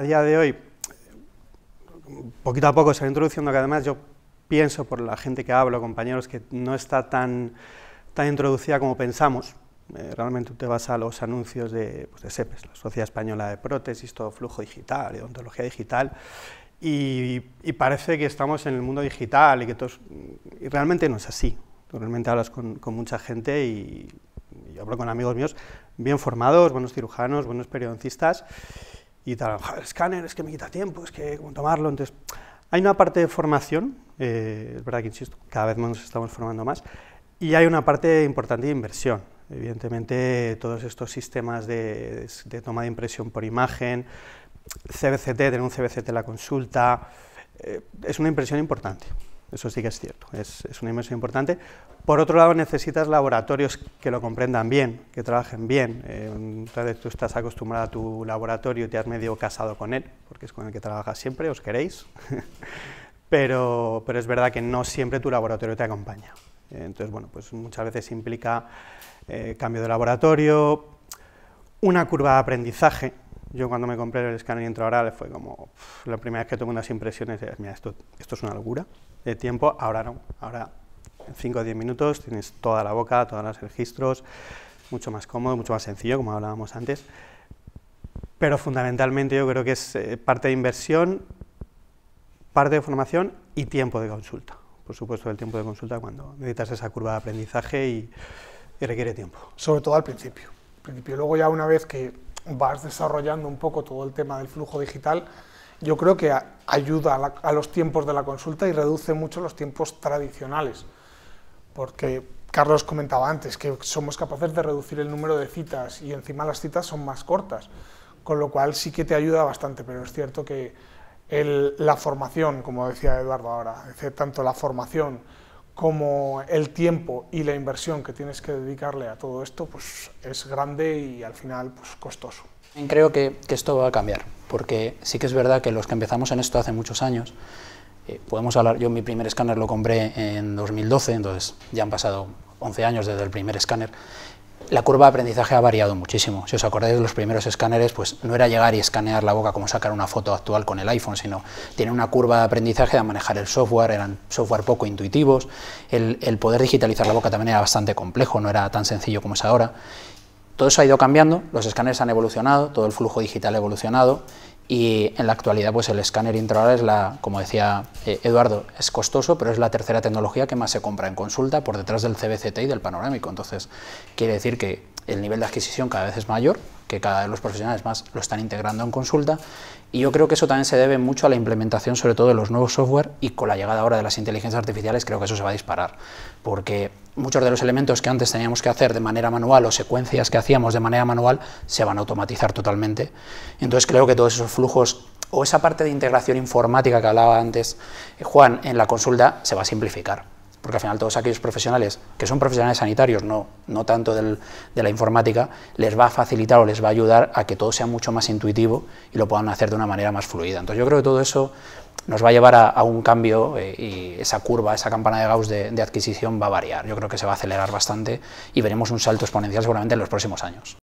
a día de hoy, poquito a poco se va introduciendo, que además yo pienso por la gente que hablo, compañeros, que no está tan, tan introducida como pensamos. Eh, realmente realmente te vas a los anuncios de, pues de SEPES, la Sociedad Española de Prótesis, todo flujo digital, odontología digital, y, parece que estamos en el mundo digital y que todos, realmente no es así. Normalmente realmente hablas con, mucha gente y, y, yo hablo con amigos míos bien formados, buenos cirujanos, buenos periodoncistas, y tal, el escáner es que me quita tiempo, es que cómo tomarlo, entonces hay una parte de formación, eh, es verdad que insisto, cada vez más nos estamos formando más, y hay una parte importante de inversión. Evidentemente, todos estos sistemas de, toma de impresión por imagen, CBCT, tener un CBCT en la consulta, eh, es una impresión importante. Eso sí que es cierto, es, es, una inversión importante. Por otro lado, necesitas laboratorios que lo comprendan bien, que trabajen bien. Eh, tal vez tú estás acostumbrado a tu laboratorio y te has medio casado con él, porque es con el que trabajas siempre, os queréis. pero, pero es verdad que no siempre tu laboratorio te acompaña. Eh, entonces, bueno, pues muchas veces implica eh, cambio de laboratorio, una curva de aprendizaje. Yo cuando me compré el escáner intraoral fue como, la primera vez que tomé unas impresiones, mira, esto, esto es una locura de tiempo, ahora no, ahora en 5 o 10 minutos tienes toda la boca, todos los registros, mucho más cómodo, mucho más sencillo, como hablábamos antes, pero fundamentalmente yo creo que es eh, parte de inversión, parte de formación y tiempo de consulta. Por supuesto, el tiempo de consulta cuando necesitas esa curva de aprendizaje y, requiere tiempo. Sobre todo al principio. Al principio, luego ya una vez que vas desarrollando un poco todo el tema del flujo digital, yo creo que ayuda a, los tiempos de la consulta y reduce mucho los tiempos tradicionales, porque Carlos comentaba antes que somos capaces de reducir el número de citas y encima las citas son más cortas, con lo cual sí que te ayuda bastante, pero es cierto que la formación, como decía Eduardo ahora, es tanto la formación, como el tiempo y la inversión que tienes que dedicarle a todo esto pues, es grande y al final pues, costoso. Creo que, que esto va a cambiar, porque sí que es verdad que los que empezamos en esto hace muchos años, eh, podemos hablar, yo mi primer escáner lo compré en 2012, entonces ya han pasado 11 años desde el primer escáner, la curva de aprendizaje ha variado muchísimo. Si os acordáis de los primeros escáneres, pues no era llegar y escanear la boca como sacar una foto actual con el iPhone, sino tiene una curva de aprendizaje de manejar el software, eran software poco intuitivos, el, poder digitalizar la boca también era bastante complejo, no era tan sencillo como es ahora. Todo eso ha ido cambiando, los escáneres han evolucionado, todo el flujo digital ha evolucionado y en la actualidad pues el escáner intraoral es la, como decía eh, Eduardo, es costoso, pero es la tercera tecnología que más se compra en consulta por detrás del CBCT y del panorámico. Entonces, quiere decir que el nivel de adquisición cada vez es mayor, que cada vez los profesionales más lo están integrando en consulta y yo creo que eso también se debe mucho a la implementación sobre todo de los nuevos software y con la llegada ahora de las inteligencias artificiales creo que eso se va a disparar porque muchos de los elementos que antes teníamos que hacer de manera manual o secuencias que hacíamos de manera manual se van a automatizar totalmente. Entonces creo que todos esos flujos o esa parte de integración informática que hablaba antes eh, Juan en la consulta se va a simplificar porque al final todos aquellos profesionales que son profesionales sanitarios, no, no tanto de la informática, les va a facilitar o les va a ayudar a que todo sea mucho más intuitivo y lo puedan hacer de una manera más fluida. Entonces yo creo que todo eso nos va a llevar a, un cambio eh, y esa curva, esa campana de Gauss de adquisición va a variar. Yo creo que se va a acelerar bastante y veremos un salto exponencial seguramente en los próximos años.